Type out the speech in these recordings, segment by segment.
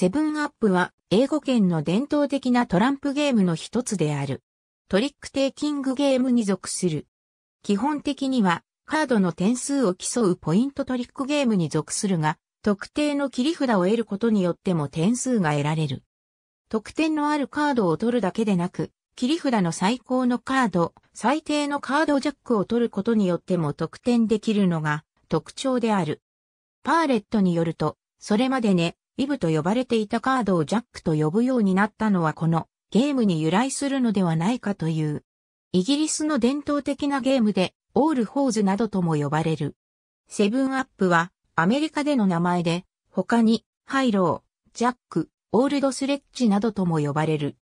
セブンアップは英語圏の伝統的なトランプゲームの一つである。トリックテイキングゲームに属する。基本的にはカードの点数を競うポイントトリックゲームに属するが、特定の切り札を得ることによっても点数が得られる。得点のあるカードを取るだけでなく、切り札の最高のカード、最低のカードジャックを取ることによっても得点できるのが特徴である。パーレットによると、それまでね、イブと呼ばれていたカードをジャックと呼ぶようになったのはこのゲームに由来するのではないかという。イギリスの伝統的なゲームで、オールホーズなどとも呼ばれる。セブンアップは、アメリカでの名前で、他に、ハイロー、ジャック、オールドスレッジなどとも呼ばれる。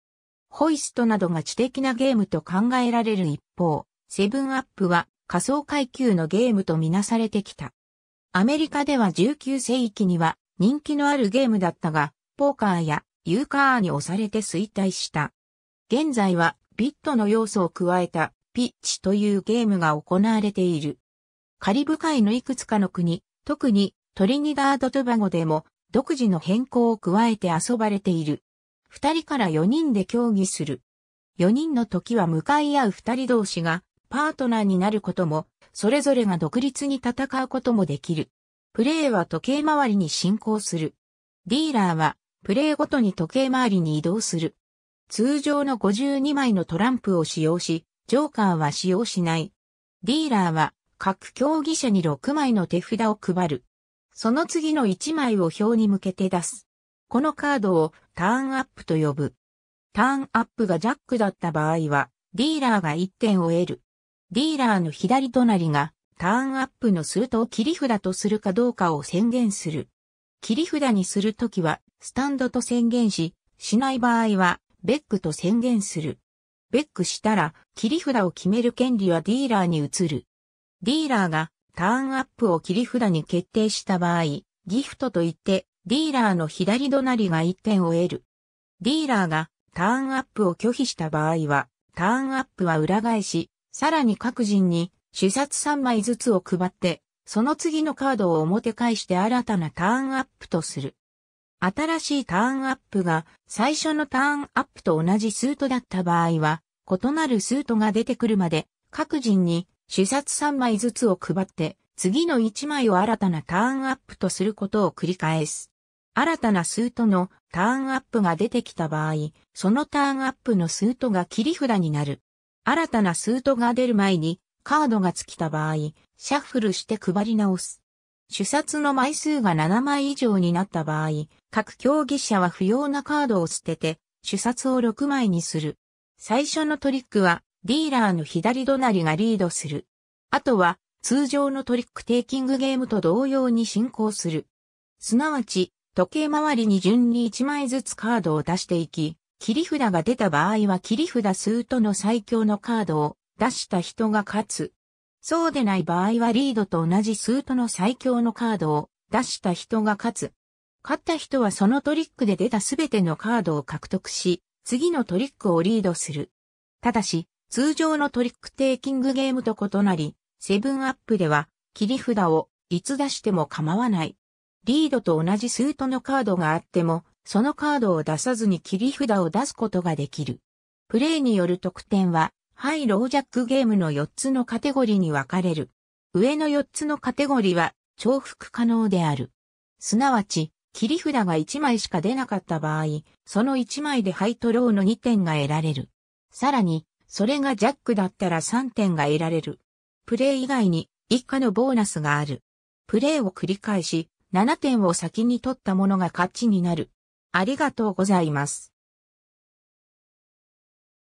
ホイストなどが知的なゲームと考えられる一方、セブンアップは仮想階級のゲームとみなされてきた。アメリカでは19世紀には人気のあるゲームだったが、ポーカーやユーカーに押されて衰退した。現在はビットの要素を加えたピッチというゲームが行われている。カリブ海のいくつかの国、特にトリニダード・トゥバゴでも独自の変更を加えて遊ばれている。二人から四人で競技する。四人の時は向かい合う二人同士がパートナーになることも、それぞれが独立に戦うこともできる。プレイは時計回りに進行する。ディーラーは、プレイごとに時計回りに移動する。通常の52枚のトランプを使用し、ジョーカーは使用しない。ディーラーは、各競技者に6枚の手札を配る。その次の1枚を表に向けて出す。このカードをターンアップと呼ぶ。ターンアップがジャックだった場合は、ディーラーが1点を得る。ディーラーの左隣がターンアップのスートを切り札とするかどうかを宣言する。切り札にするときは、スタンドと宣言し、しない場合は、ベックと宣言する。ベックしたら、切り札を決める権利はディーラーに移る。ディーラーが、ターンアップを切り札に決定した場合、ギフトと言って、ディーラーの左隣が1点を得る。ディーラーが、ターンアップを拒否した場合は、ターンアップは裏返し、さらに各人に主冊3枚ずつを配って、その次のカードを表返して新たなターンアップとする。新しいターンアップが最初のターンアップと同じスートだった場合は、異なるスートが出てくるまで、各人に主冊3枚ずつを配って、次の1枚を新たなターンアップとすることを繰り返す。新たなスートのターンアップが出てきた場合、そのターンアップのスートが切り札になる。新たなスートが出る前にカードが尽きた場合、シャッフルして配り直す。主殺の枚数が7枚以上になった場合、各競技者は不要なカードを捨てて、主殺を6枚にする。最初のトリックは、ディーラーの左隣がリードする。あとは、通常のトリックテイキングゲームと同様に進行する。すなわち、時計回りに順に1枚ずつカードを出していき、切り札が出た場合は切り札数との最強のカードを出した人が勝つ。そうでない場合はリードと同じスートの最強のカードを出した人が勝つ。勝った人はそのトリックで出たすべてのカードを獲得し、次のトリックをリードする。ただし、通常のトリックテイキングゲームと異なり、セブンアップでは切り札をいつ出しても構わない。リードと同じスートのカードがあっても、そのカードを出さずに切り札を出すことができる。プレイによる得点はハイロージャックゲームの4つのカテゴリーに分かれる。上の4つのカテゴリーは重複可能である。すなわち、切り札が1枚しか出なかった場合、その1枚でハイとローの2点が得られる。さらに、それがジャックだったら3点が得られる。プレイ以外に以下のボーナスがある。プレイを繰り返し、7点を先に取った者が勝ちになる。ありがとうございます。